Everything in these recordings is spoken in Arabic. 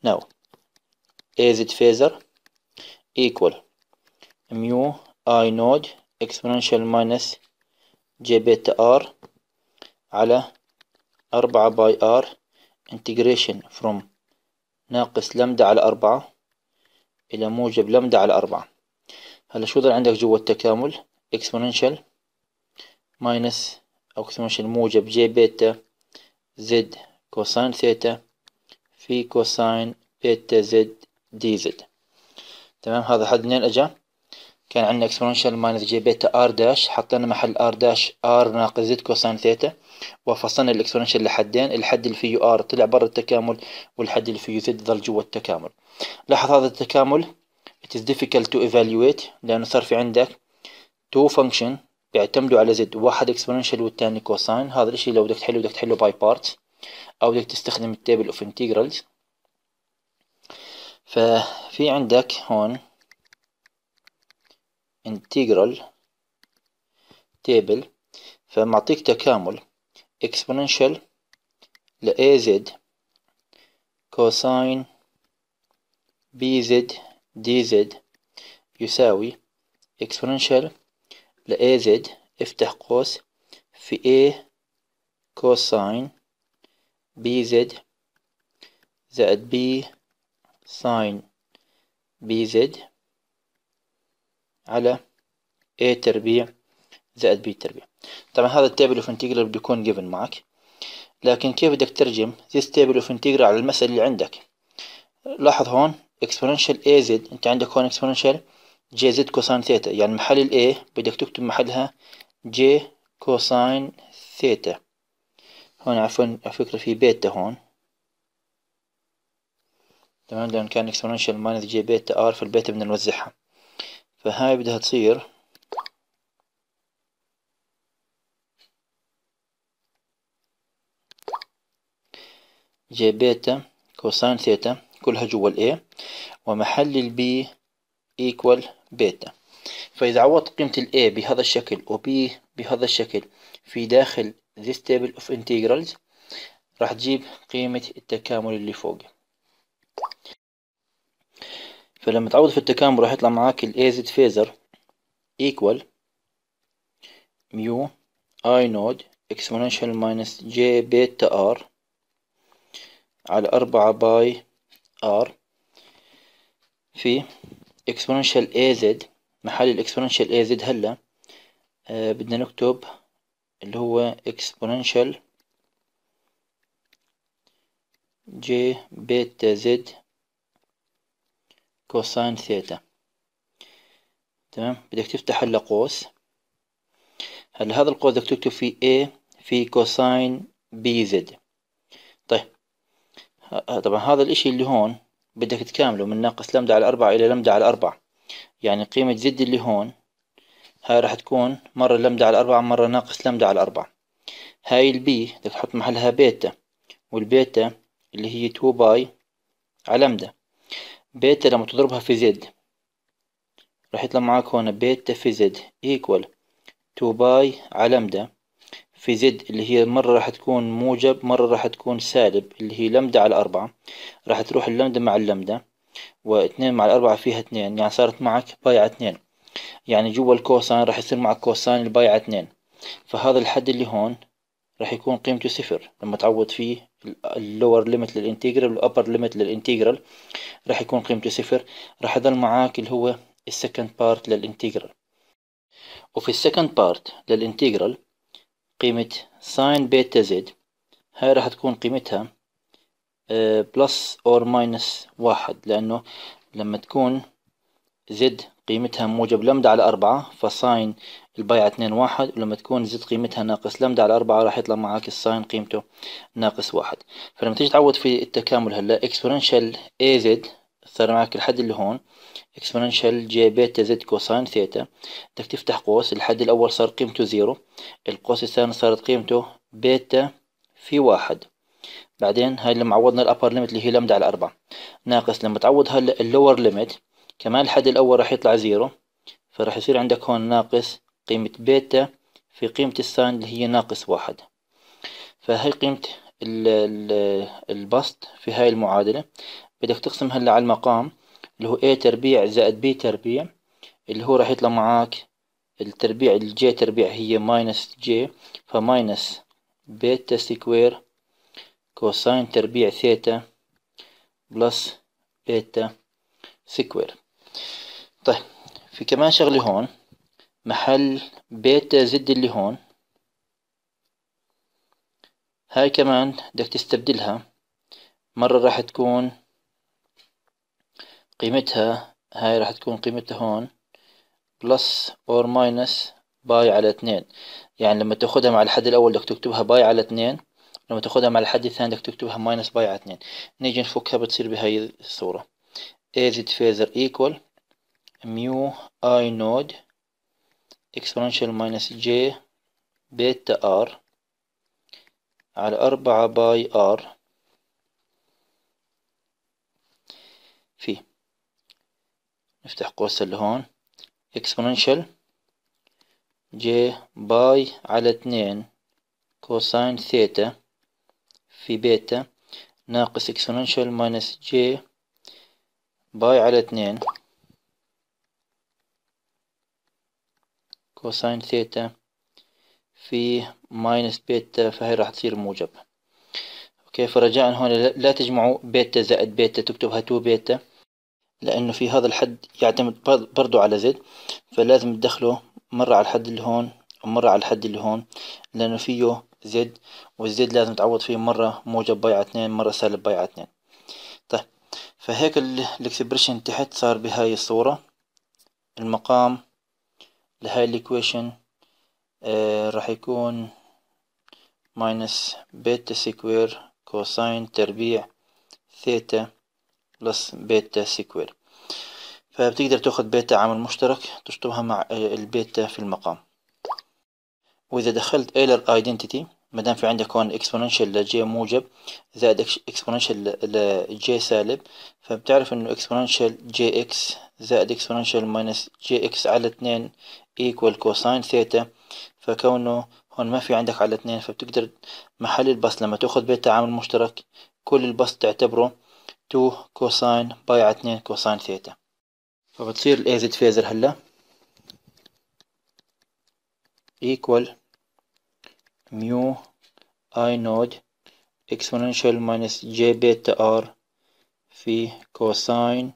Now, is it phasor equal mu i node exponential minus j beta r على 4 by r integration from ناقص لمدة على 4 إلى موجب لمدة على 4 هلا شو ظل عندك جوا التكامل exponential minus أو exponential موجب j beta z cosine theta في كوساين بيتا زد دي زد تمام هذا حد منين اجا كان عندنا اكسبونشال ماينس جي بيتا ار داش حطينا محل ار داش ار ناقص زد كوساين ثيتا وفصلنا الاكسبونشال لحدين الحد اللي فيه ار طلع برا التكامل والحد اللي فيه زد ظل جوا التكامل لاحظ هذا التكامل it is difficult to evaluate لأنه صار في عندك تو فانكشن بيعتمدوا على زد واحد اكسبونشال والثاني كوساين هذا الاشي لو بدك تحله بدك تحله باي بارت او بدك تستخدم التابل اوف انتجرالز ففي عندك هون انتجرال تابل فمعطيك تكامل اكسبوننشال ل اي زد كوساين بي زد دي زد يساوي اكسبوننشال ل اي زد افتح قوس في اي كوساين بي زد زائد بي ساين بي زد على اي تربيع زائد بي تربيع طبعا هذا التابل اوف انتجرال بده يكون جيفن معك لكن كيف بدك ترجم ذيس تابل اوف انتجرال على المسألة اللي عندك لاحظ هون اكسبوننشال اي زد انت عندك هون اكسبوننشال جي زد كوساين ثيتا يعني محل ال بدك تكتب محلها جي كوساين ثيتا هون عفوا على فكرة في بيتا هون تمام لأن كان اكسبوننشال ماينس جي بيتا ار فالبيتا بدنا نوزعها فهاي بدها تصير جي بيتا كوساين ثيتا كلها جوا A ومحل B ايكوال بيتا فإذا عوضت قيمة A بهذا الشكل وبي بهذا الشكل في داخل this table of integrals راح تجيب قيمة التكامل اللي فوق فلما تعوض في التكامل راح يطلع معاك ال az phaser equal mu i node exponential minus j beta r على أربعة باي r في exponential az محل ال exponential az هلا بدنا نكتب اللي هو exponential j بيتا زد كوساين ثيتا تمام بدك تفتح هلا قوس هلا هذا القوس بدك تكتب فيه a في كوساين بي زد طيب طبعا هذا الاشي اللي هون بدك تكامله من ناقص لمدة على أربعة إلى لمدة على أربعة يعني قيمة زد اللي هون هاي راح تكون مرة لمدة على أربعة مرة ناقص لمدة على أربعة هاي البي بدك تحط محلها بيتا والبيتا اللي هي تو باي على لمدة بيتا لما تضربها في زد راح يطلع معاك هون بيتا في زد ايكوال تو باي على لمدة في زد اللي هي مرة راح تكون موجب مرة راح تكون سالب اللي هي لمدة على أربعة راح تروح اللمدة مع اللمدة واثنين مع الأربعة فيها اثنين يعني صارت معك باي على اثنين يعني جوا الكوسين راح يصير معك الباي على اتنين فهذا الحد اللي هون راح يكون قيمته صفر لما تعوض فيه اللور ليمت للانتجرال والابر ليمت للانتجرال راح يكون قيمته صفر راح يضل معاك اللي هو السكند بارت للانتجرال وفي السكند بارت للانتجرال قيمة ساين بيتا زد هاي راح تكون قيمتها بلس اور ماينس واحد لأنه لما تكون زد قيمتها موجب لمدة على أربعة فساين البيعة اتنين واحد ولما تكون زد قيمتها ناقص لمدة على أربعة راح يطلع معاك الساين قيمته ناقص واحد فلما تيجي تعوض في التكامل هلا اكسبوننشال اي زد صار معك الحد اللي هون اكسبوننشال جي بيتا زد كوساين ثيتا بدك تفتح قوس الحد الأول صار قيمته زيرو القوس الثاني صارت قيمته بيتا في واحد بعدين هاي لما عوضنا الابر ليميت اللي هي لمدة على أربعة ناقص لما تعوض هلا اللور ليميت كمان الحد الأول راح يطلع زيرو فراح يصير عندك هون ناقص قيمة بيتا في قيمة الساين اللي هي ناقص واحد فهي قيمة البسط في هاي المعادلة بدك تقسم هلا على المقام اللي هو A تربيع زائد B تربيع اللي هو راح يطلع معاك التربيع الجي تربيع هي ماينس جي فماينس بيتا سكوير كوساين تربيع ثيتا بلس بيتا سكوير طيب في كمان شغلة هون محل بيتا زد اللي هون هاي كمان بدك تستبدلها مرة راح تكون قيمتها هاي راح تكون قيمتها هون بلس اور ماينس باي على اثنين يعني لما تاخدها مع الحد الأول بدك تكتبها باي على اثنين لما تاخدها مع الحد الثاني بدك تكتبها ماينس باي على اثنين نيجي نفكها بتصير بهاي الصورة a زد فيزر equal ميو اي نود اكسبونشال ماينس جي بيتا ار على أربعة باي ار في نفتح قوس هون اكسبونشال جي باي على اتنين كوساين ثيتا في بيتا ناقص اكسبونشال ماينس جي باي على اتنين كوساين ثيتا في ماينس بيتا فهي راح تصير موجب اوكي فرجاء هون لا تجمعوا بيتا زائد بيتا تكتبها تو بيتا لانه في هذا الحد يعتمد برضو على زد فلازم تدخله مرة على الحد اللي هون ومرة على الحد اللي هون لانه فيه زد والزد لازم تعوض فيه مرة موجب بايع اثنين مرة سالب بايع اثنين طيب فهيك الاكسبريشن تحت صار بهاي الصورة المقام لهاي الإكويشن آه، راح يكون ماينس بيتا سكوير كوساين تربيع ثيتا بلس بيتا سكوير فبتقدر تأخذ بيتا عامل مشترك تشطبها مع البيتا في المقام وإذا دخلت ايلر ايدنتيتي مادام في عندك هون اكسبوننشال لجي موجب زائد اكسبوننشال لجي سالب فبتعرف انه اكسبوننشال جي اكس زائد اكسبوننشال ماينس جي اكس على اتنين ايكوال كوساين ثيتا فكونه هون ما في عندك على اتنين فبتقدر محل البس لما تاخذ بيتا عامل مشترك كل البس تعتبره تو كوساين باي على اتنين كوساين ثيتا فبتصير الايزد فيزر هلا ايكوال ميو اي نود اكسبوننشال ماينس جي بيتا ار في كوساين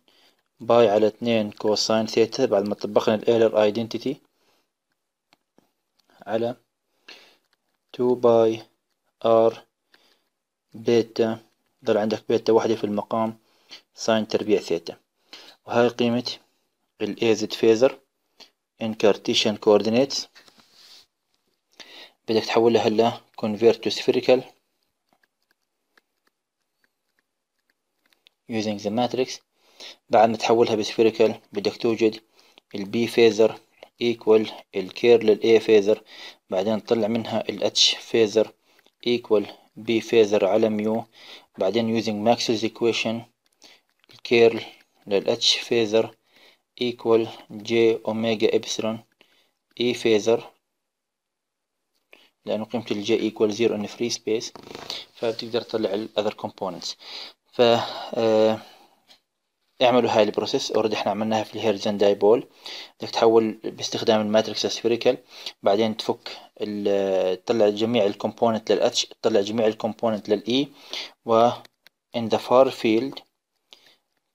باي على اتنين كوساين ثيتا بعد ما طبقنا الايلر ايدنتيتي على تو باي ار بيتا ضل عندك بيتا واحدة في المقام ساين تربيع ثيتا وهاي قيمة الازد فيزر ان كارتيشن كوردينيتس بدك تحولها هلا convert to spherical using the matrix بعد ما تحولها بسفيريكال بدك توجد البي فيزر equal الكيرل A فيزر بعدين تطلع منها الاتش فيزر equal بي فيزر على ميو بعدين using ماكسوز equation الكيرل للاتش فيزر equal j اوميجا ابسلون اي فيزر لأنه قيمة الجي ايكوال زيرو ان فري سبيس فبتقدر تطلع ال other components ف آه، اعملوا هاي البروسيس اوريدي احنا عملناها في الهيرزن دايبول بدك تحول باستخدام الماتريكس اسفيريكال بعدين تفك تطلع جميع الكومبوننت للاتش تطلع جميع الكومبوننت للاي e. و in the far field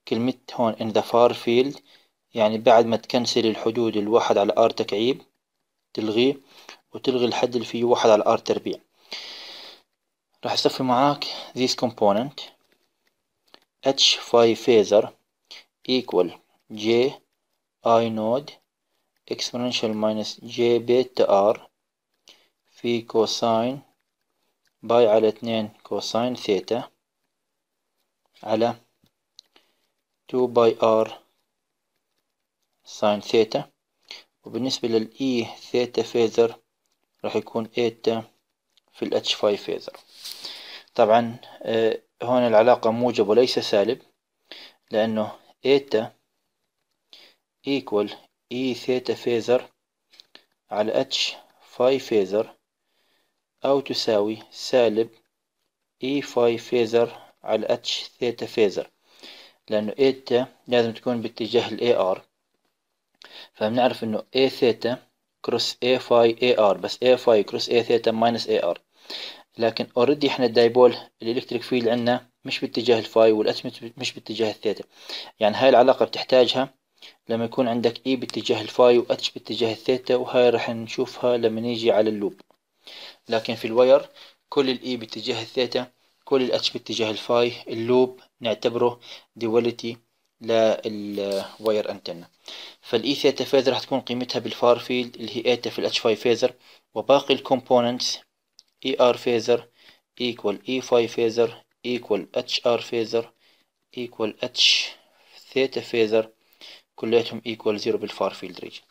كلمة هون in the far field يعني بعد ما تكنسل الحدود الواحد على ار تكعيب تلغيه وتلغي الحد اللي فيه واحد على الار تربيع راح يصفي معاك this component h phi phaser equal j i node exponential minus j beta r في كوساين باي على اتنين كوساين ثيتا على 2 باي ار ساين ثيتا وبالنسبة للإي ثيتا فيزر راح يكون إيتا في الاتش 5 فيزر طبعا آه، هون العلاقة موجب وليس سالب لأنه إيتا equal إي e ثيتا فيزر على اتش فاي فيزر أو تساوي سالب إي e فاي فيزر على اتش ثيتا فيزر لأنه إيتا لازم تكون باتجاه ال AR فبنعرف إنه A ثيتا كروس اي فاي اي ار بس اي فاي كروس اي ثيتا ماينس اي ار لكن اوريدي احنا الدايبول الالكتريك فيلد عندنا مش باتجاه الفاي والاتمت مش باتجاه الثيتا يعني هاي العلاقة بتحتاجها لما يكون عندك اي e باتجاه الفاي واتش باتجاه الثيتا وهاي راح نشوفها لما نيجي على اللوب لكن في الواير كل الإي e باتجاه الثيتا كل الاتش باتجاه الفاي اللوب نعتبره دواليتي للواير انتنا فالاي ثيتا فيزر راح تكون قيمتها بالفار فيلد اللي هي ايتا في الاتش 5 فيزر وباقي الكومبوننتس اي e ار فيزر ايكوال اي 5 فيزر ايكوال اتش ار فيزر ايكوال اتش ثيتا فيزر كلياتهم ايكوال زيرو بالفار فيلد ريجن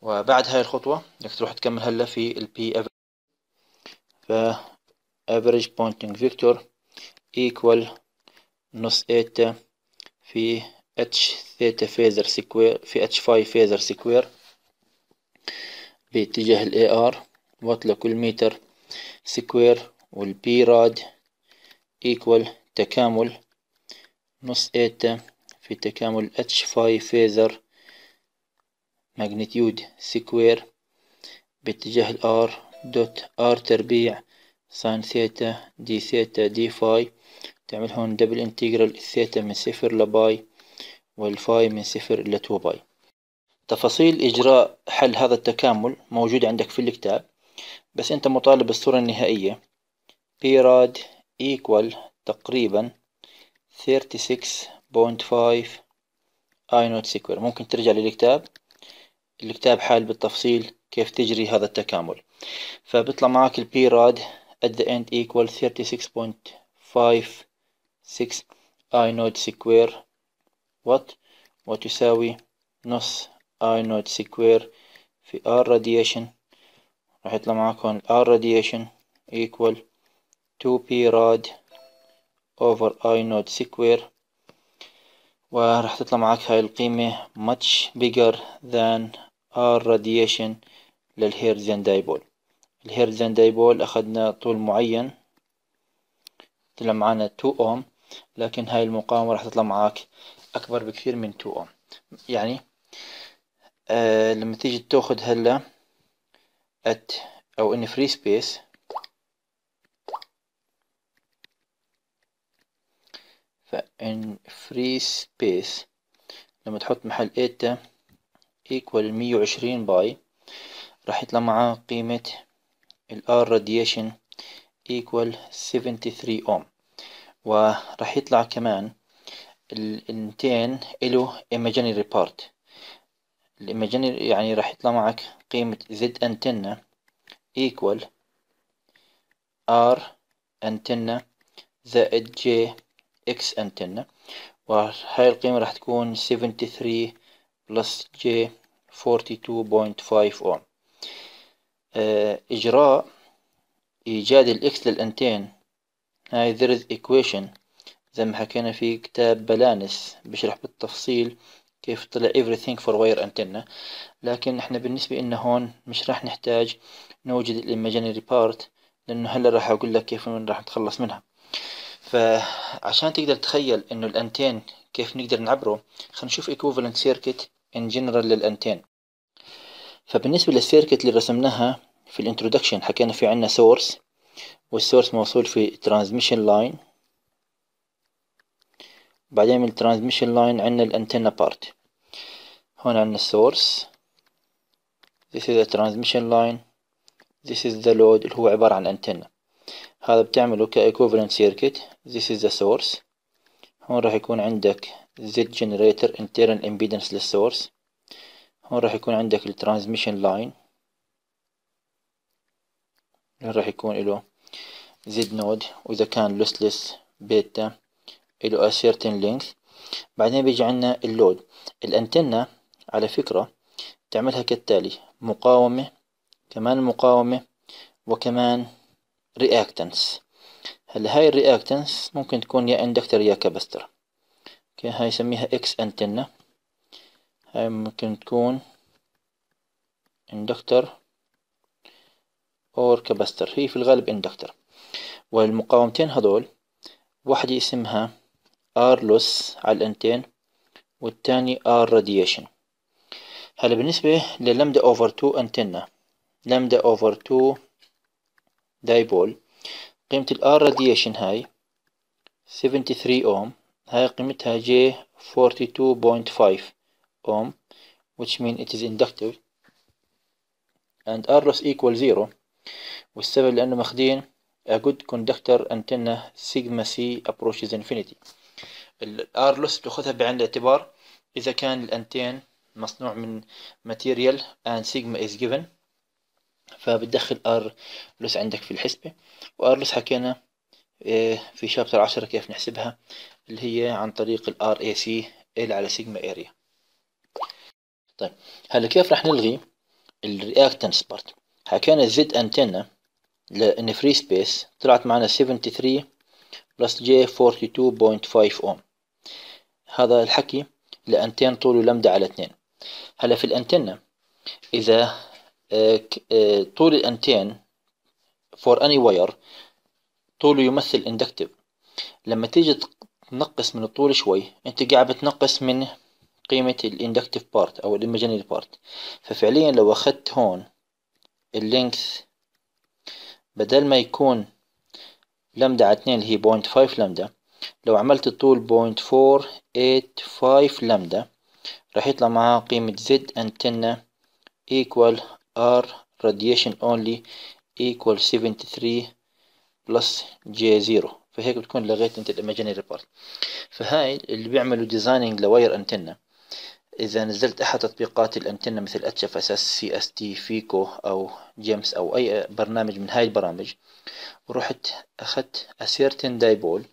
وبعد هاي الخطوة انك تروح تكمل هلا في البي افريج ف average pointing vector equal نص ايتا في اتش ثيتا فيزر سكوير في اتش فاي فيزر سكوير باتجاه الاي ار وات لكل متر سكوير والبي راد ايكوال تكامل نص ايتا في تكامل اتش فاي فيزر ماجنتيود سكوير باتجاه الار دوت ار تربيع ساين ثيتا دي ثيتا دي فاي تعمل هون دبل انتجرال الثيتا من صفر لباي والفاي من صفر إلى باي تفاصيل إجراء حل هذا التكامل موجودة عندك في الكتاب بس أنت مطالب بالصورة النهائية بي راد ايكوال تقريبا 36.5 اي نوت سكوير ممكن ترجع للكتاب الكتاب حال بالتفصيل كيف تجري هذا التكامل فبيطلع معك البي راد at the end equal 36.5 6 I نوت سكوير وات وتساوي نص I نوت سكوير في R راديشن راح يطلع معاكم R ار راديشن ايكوال 2 p راد اوفر I نوت سكوير وراح تطلع معاك هاي القيمة much bigger than R radiation للهيرزيان دايبول الهيرزيان دايبول أخذنا طول معين طلع معانا 2 ohm لكن هاي المقاومة راح تطلع معك أكبر بكثير من 2 أوم يعني آه لما تيجي تاخد هلا أت أو إن فري سبيس فإن فري سبيس لما تحط محل إيتا مية وعشرين باي راح يطلع معاه قيمة ال راديشن إيكوال سفنتي ثري أوم وراح يطلع كمان الانتين الو imaginary part الايماجينري يعني راح يطلع معك قيمة Z antenna equal R antenna زائد J X antenna وهاي القيمة راح تكون 73 plus J 42.5 ohm آه، إجراء إيجاد الإكس للأنتين هاي there is equation زي ما حكينا في كتاب بلانس بشرح بالتفصيل كيف طلع everything for wire antenna لكن احنا بالنسبة لنا هون مش راح نحتاج نوجد الاماجينري بارت لانه هلا راح اقول لك كيف راح نتخلص منها فعشان تقدر تخيل انه الانتين كيف نقدر نعبره خلينا نشوف equivalent circuit in general للانتين فبالنسبة للسيركت اللي رسمناها في الانترودكشن حكينا في عنا سورس والسورس موصول في ترانزميشن لاين بعدين من الترانزميشن لاين عندنا الانتنا بارت هون عندنا السورس this is the transmission line this is the load اللي هو عبارة عن antenna هذا بتعمله ك سيركت this is the source هون راح يكون عندك Z generator internal impedance للسورس هون راح يكون عندك ال لاين راح يكون له زد نود وإذا كان لوسلس بيتا له أسيرتن لينث بعدين بيجي عندنا اللود الأنتنة على فكرة تعملها كالتالي مقاومة كمان مقاومة وكمان رياكتنس هلا هاي الرياكتنس ممكن تكون يا اندكتر يا كابستر اوكي هاي نسميها اكس انتنة هاي ممكن تكون اندكتر اور كاباستر هي في الغالب اندكتر والمقاومتين هذول واحدة اسمها ار لوس على الانتين والتاني ار راديشن هلا بالنسبة لللمدا اوفر تو انتنا لمدا اوفر تو دايبول قيمة الار راديشن هاي 73 اوم هاي قيمتها جي 42.5 اوم which means it is inductive and R loss equals 0 والسبب لأنه ماخدين a uh, good conductor antenna sigma c approaches infinity الار لوس بتاخذها بعين الاعتبار إذا كان الأنتين مصنوع من ماتيريال and sigma is given فبتدخل ار لوس عندك في الحسبة وار لوس حكينا uh, في شابتر 10 كيف نحسبها اللي هي عن طريق الار اي سي ال على سيجما اريا طيب هلا كيف رح نلغي الرياكتنس بارت حكينا الزد انتنا لان فري سبيس طلعت معنا 73 بلس جي 42.5 اوم هذا الحكي لانتين طوله لمدة على اثنين هلا في الانتنا اذا آه، آه، طول الانتين فور اني واير طوله يمثل اندكتيف لما تيجي تنقص من الطول شوي انت قاعد بتنقص من قيمة الاندكتيف بارت او الايماجينري بارت ففعليا لو اخذت هون اللينكس بدل ما يكون لمدة اتنين اللي هي بوينت فايف لمدة لو عملت الطول بوينت فور ايت فايف لمدة راح يطلع معها قيمة زد أنتنا equal R radiation only equal 73 plus J0 فهيك بتكون لغيت انت الايماجينري بارت فهاي اللي بيعملوا ديزايننج لواير انتنه إذا نزلت أحد تطبيقات الأنتنة مثل اتش اف اس اس سي اس تي فيكو أو جيمس أو أي برنامج من هاي البرامج ورحت أخذت أسيرتن دايبول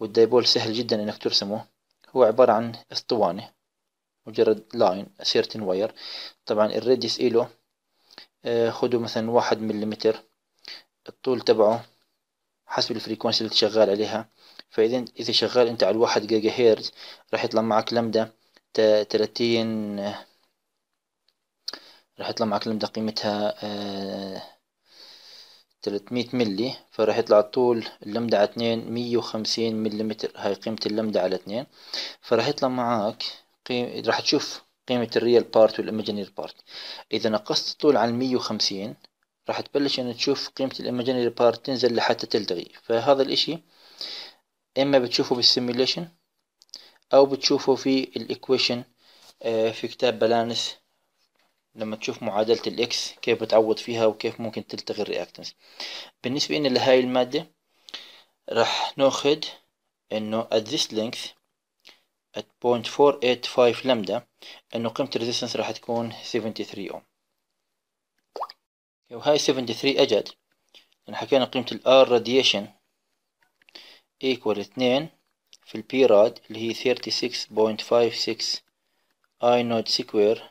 والدايبول سهل جدا إنك ترسمه هو عبارة عن اسطوانة مجرد لاين أسيرتن واير طبعا الريديس إله آه، خدوا مثلا واحد مليمتر الطول تبعه حسب الفريكونسي اللي شغال عليها فإذا إذا شغال أنت على الواحد جيجا هيرز راح يطلع معك لمدة تلاتين راح يطلع معك لمده قيمتها 300 آه، ملي فراح يطلع طول اللمدة على اتنين مية وخمسين مليمتر هاي قيمة اللمدة على اتنين فراح يطلع معك قيم راح تشوف قيمة الريال بارت والإمجنير بارت إذا نقصت الطول على 150 وخمسين راح تبلش أن تشوف قيمة الإمجنير بارت تنزل لحتى تلتغي فهذا الإشي إما بتشوفه بالسيميليشن او بتشوفه في الايكويشن آه، في كتاب بالانس لما تشوف معادلة الاكس كيف بتعوض فيها وكيف ممكن تلتغي الرياكتنس بالنسبة لنا لهاي المادة راح ناخد انه at this length at 0.485 لمدا انه قيمة الريزيستنس راح تكون 73 اوم وهاي 73 اجت لان حكينا قيمة الار radiation equal 2 في البي راد اللي هي 36.56 اي نود سكوير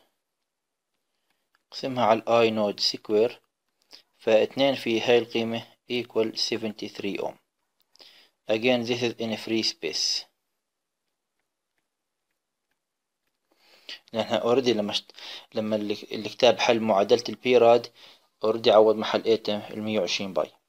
قسمها على الاي نود سكوير فاثنين في هاي القيمة equal 73 ohm again this is in free space لأن اوريدي لما شت... لما الكتاب حل معادلة البيراد اوريدي عوض محل ايتم المية وعشرين باي